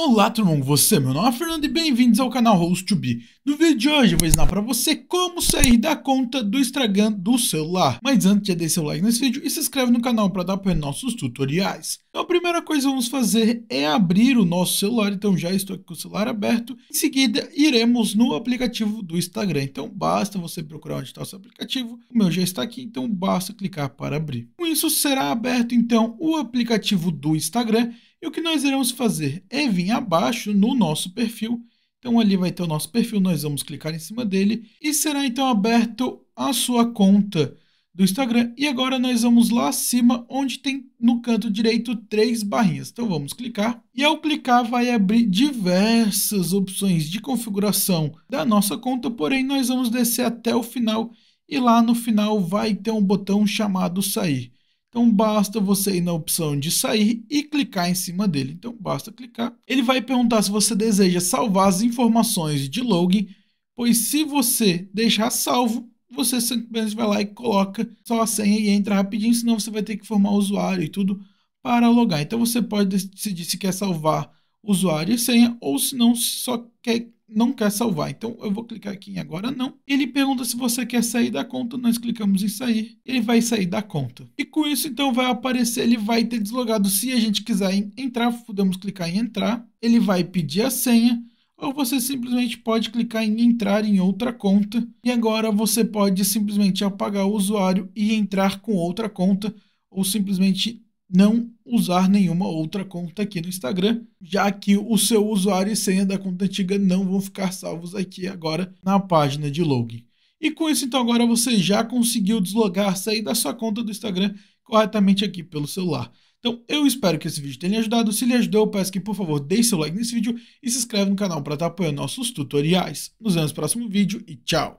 Olá, com você? Meu nome é Fernando e bem-vindos ao canal host 2 No vídeo de hoje eu vou ensinar para você como sair da conta do Instagram do celular. Mas antes já deixe seu like nesse vídeo e se inscreve no canal para dar para nossos tutoriais. Então a primeira coisa que vamos fazer é abrir o nosso celular, então já estou aqui com o celular aberto. Em seguida iremos no aplicativo do Instagram, então basta você procurar onde está o seu aplicativo. O meu já está aqui, então basta clicar para abrir isso, será aberto então o aplicativo do Instagram e o que nós iremos fazer é vir abaixo no nosso perfil. Então ali vai ter o nosso perfil, nós vamos clicar em cima dele e será então aberto a sua conta do Instagram. E agora nós vamos lá acima onde tem no canto direito três barrinhas. Então vamos clicar e ao clicar vai abrir diversas opções de configuração da nossa conta, porém nós vamos descer até o final e lá no final vai ter um botão chamado sair. Então basta você ir na opção de sair e clicar em cima dele. Então basta clicar. Ele vai perguntar se você deseja salvar as informações de login, pois se você deixar salvo, você simplesmente vai lá e coloca só a senha e entra rapidinho, senão você vai ter que formar o usuário e tudo para logar. Então você pode decidir se quer salvar usuário e senha ou se não só quer não quer salvar. Então eu vou clicar aqui em agora não. Ele pergunta se você quer sair da conta, nós clicamos em sair. Ele vai sair da conta. E com isso então vai aparecer, ele vai ter deslogado. Se a gente quiser entrar, podemos clicar em entrar. Ele vai pedir a senha ou você simplesmente pode clicar em entrar em outra conta e agora você pode simplesmente apagar o usuário e entrar com outra conta ou simplesmente não usar nenhuma outra conta aqui no Instagram, já que o seu usuário e senha da conta antiga não vão ficar salvos aqui agora na página de login. E com isso, então, agora você já conseguiu deslogar, sair da sua conta do Instagram corretamente aqui pelo celular. Então, eu espero que esse vídeo tenha ajudado. Se lhe ajudou, eu peço que, por favor, deixe seu like nesse vídeo e se inscreve no canal para estar apoiando nossos tutoriais. Nos vemos no próximo vídeo e tchau!